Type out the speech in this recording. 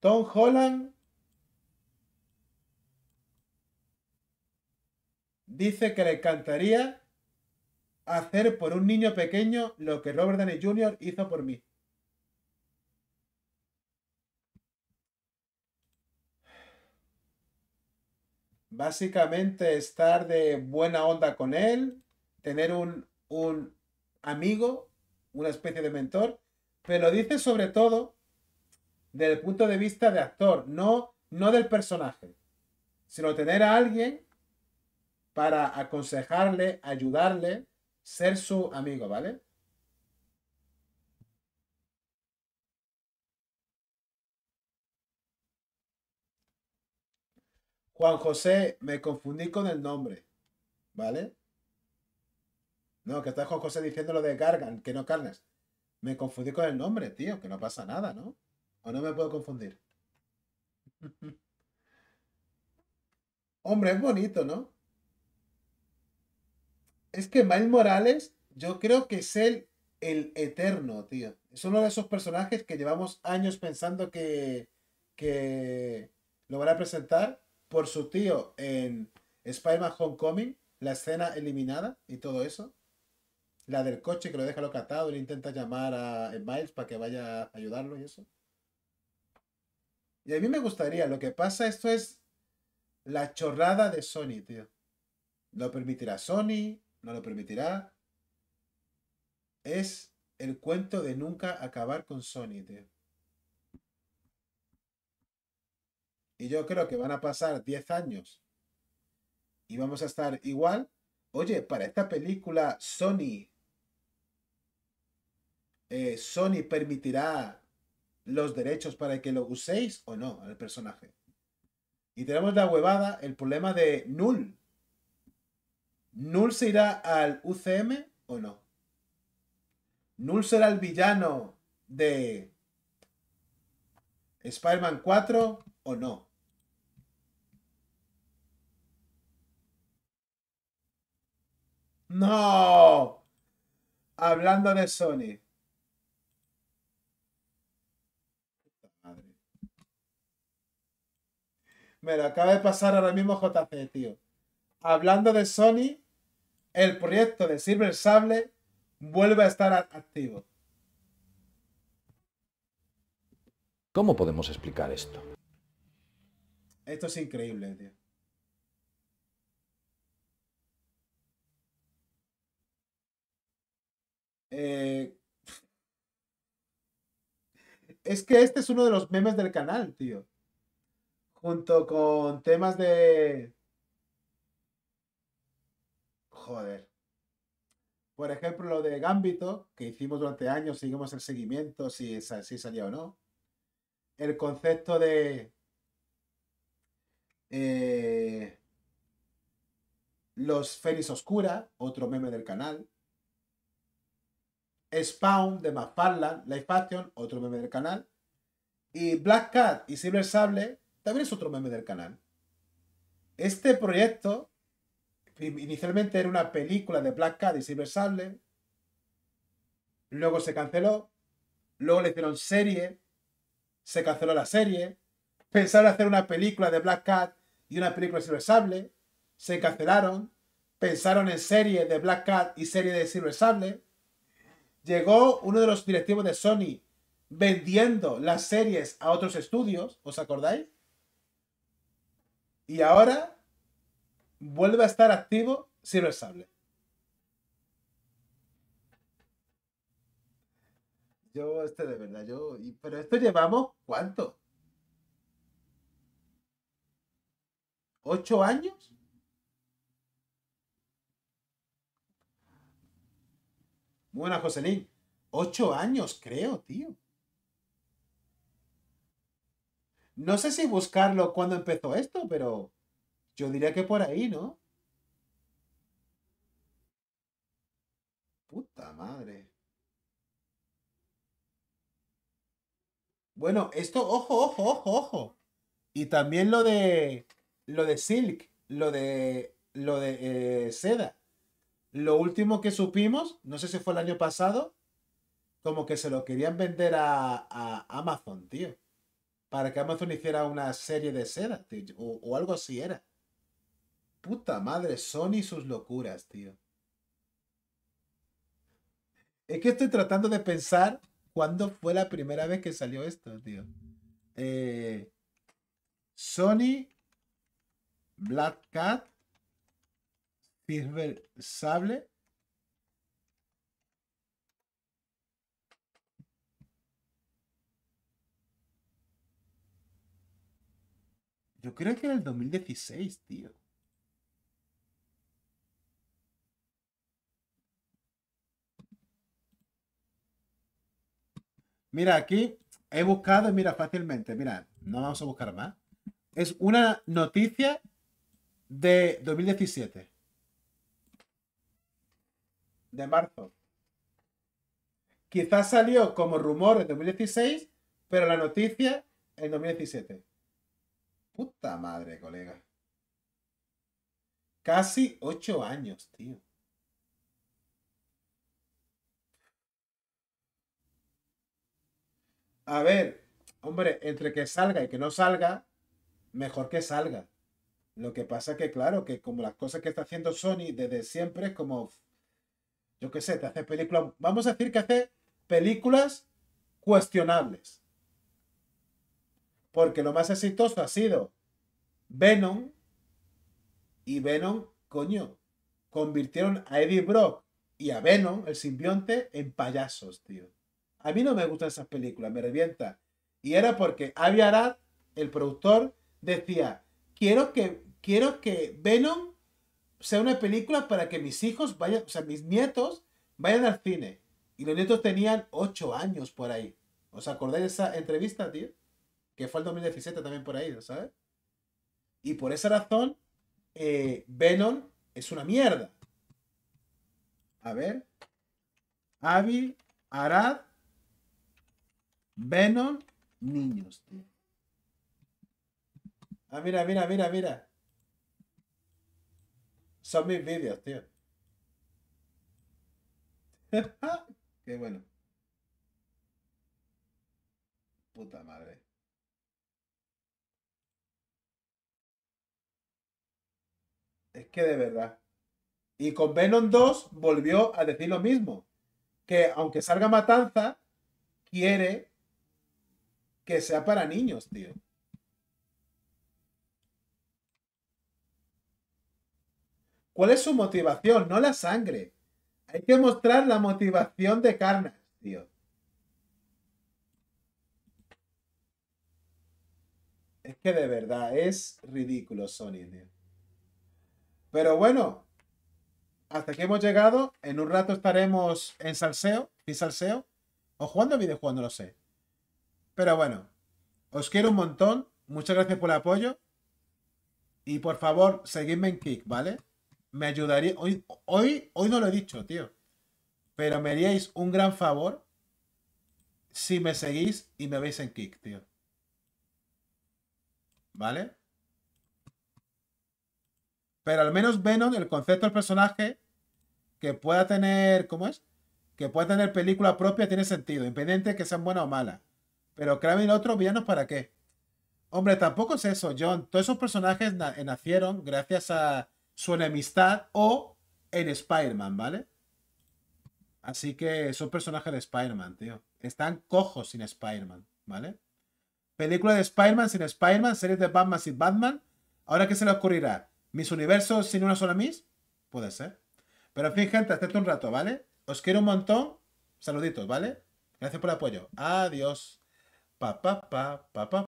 Tom Holland dice que le encantaría hacer por un niño pequeño lo que Robert Downey Jr. hizo por mí. Básicamente estar de buena onda con él, tener un, un amigo, una especie de mentor, pero dice sobre todo desde el punto de vista de actor, no, no del personaje, sino tener a alguien para aconsejarle, ayudarle, ser su amigo, ¿vale? Juan José, me confundí con el nombre, ¿vale? No, que está Juan José diciendo lo de Gargan, que no carnes. Me confundí con el nombre, tío, que no pasa nada, ¿no? no me puedo confundir. Hombre, es bonito, ¿no? Es que Miles Morales, yo creo que es el, el eterno, tío. Es uno de esos personajes que llevamos años pensando que, que lo van a presentar por su tío en Spider-Man Homecoming, la escena eliminada y todo eso. La del coche que lo deja locatado, le intenta llamar a Miles para que vaya a ayudarlo y eso. Y a mí me gustaría, lo que pasa, esto es la chorrada de Sony, tío. ¿Lo permitirá Sony? ¿No lo permitirá? Es el cuento de nunca acabar con Sony, tío. Y yo creo que van a pasar 10 años y vamos a estar igual. Oye, para esta película, Sony. Eh, Sony permitirá los derechos para que lo uséis o no al personaje. Y tenemos la huevada, el problema de null. ¿Null se irá al UCM o no? ¿Null será el villano de Spider-Man 4 o no? ¡No! Hablando de Sony. Me lo acaba de pasar ahora mismo JC, tío. Hablando de Sony, el proyecto de Silver Sable vuelve a estar activo. ¿Cómo podemos explicar esto? Esto es increíble, tío. Eh, es que este es uno de los memes del canal, tío junto con temas de... Joder. Por ejemplo, lo de Gambito, que hicimos durante años, seguimos el seguimiento, si, si salía o no. El concepto de... Eh, los Fénix Oscura, otro meme del canal. Spawn de McFarlane, Life Passion, otro meme del canal. Y Black Cat y Silver Sable, también es otro meme del canal. Este proyecto inicialmente era una película de Black Cat y Silver Sable. Luego se canceló. Luego le hicieron serie. Se canceló la serie. Pensaron hacer una película de Black Cat y una película de Silver Sable. Se cancelaron. Pensaron en serie de Black Cat y serie de Silver Sable. Llegó uno de los directivos de Sony vendiendo las series a otros estudios. ¿Os acordáis? Y ahora vuelve a estar activo Silver Sable. Yo, este de verdad, yo. Pero esto llevamos cuánto? ¿Ocho años? Buena, Joselín. Ocho años, creo, tío. No sé si buscarlo cuando empezó esto, pero yo diría que por ahí, ¿no? Puta madre. Bueno, esto, ojo, ojo, ojo, ojo. Y también lo de. Lo de Silk, lo de. Lo de eh, seda. Lo último que supimos, no sé si fue el año pasado, como que se lo querían vender a Amazon, tío para que Amazon hiciera una serie de sedas, tío, o, algo así era. Puta madre, Sony y sus locuras, tío. Es que estoy tratando de pensar cuándo fue la primera vez que salió esto, tío. Eh, Sony, Black Cat, Silver Sable, creo que era el 2016, tío. Mira, aquí he buscado, mira, fácilmente, mira, no vamos a buscar más. Es una noticia de 2017. De marzo. Quizás salió como rumor en 2016, pero la noticia en 2017. Puta madre, colega. Casi ocho años, tío. A ver, hombre, entre que salga y que no salga, mejor que salga. Lo que pasa que, claro, que como las cosas que está haciendo Sony desde siempre es como, yo qué sé, te hace películas, vamos a decir que hace películas cuestionables. Porque lo más exitoso ha sido Venom y Venom, coño, convirtieron a Eddie Brock y a Venom, el simbionte, en payasos, tío. A mí no me gustan esas películas, me revienta. Y era porque Avi Arad, el productor, decía, quiero que, quiero que Venom sea una película para que mis hijos vayan, o sea, mis nietos vayan al cine. Y los nietos tenían ocho años por ahí. ¿Os acordáis de esa entrevista, tío? que fue el 2017 también por ahí, ¿sabes? Y por esa razón, eh, Venom es una mierda. A ver. Avi, Arad, Venom, niños, tío. Ah, mira, mira, mira, mira. Son mis vídeos, tío. Qué bueno. Puta madre. Es que de verdad. Y con Venom 2 volvió a decir lo mismo. Que aunque salga Matanza, quiere que sea para niños, tío. ¿Cuál es su motivación? No la sangre. Hay que mostrar la motivación de Carnage, tío. Es que de verdad es ridículo Sony, tío. Pero bueno, hasta que hemos llegado. En un rato estaremos en salseo, y salseo, o jugando videojuegos, no lo sé. Pero bueno, os quiero un montón. Muchas gracias por el apoyo. Y por favor, seguidme en Kick, ¿vale? Me ayudaría. Hoy, hoy, hoy no lo he dicho, tío. Pero me haríais un gran favor si me seguís y me veis en Kick, tío. ¿Vale? Pero al menos Venom, el concepto del personaje, que pueda tener, ¿cómo es? Que pueda tener película propia tiene sentido, independiente que sean buena o mala. Pero Kraven otro, villanos para qué? Hombre, tampoco es eso, John. Todos esos personajes eh, nacieron gracias a su enemistad o en Spider-Man, ¿vale? Así que son personajes de Spider-Man, tío. Están cojos sin Spider-Man, ¿vale? Película de Spider-Man sin Spider-Man, series de Batman sin Batman. Ahora, ¿qué se le ocurrirá? ¿Mis universos sin una sola mis Puede ser. Pero en fin, gente, acepto un rato, ¿vale? Os quiero un montón. Saluditos, ¿vale? Gracias por el apoyo. Adiós. Pa, pa, pa, pa, pa.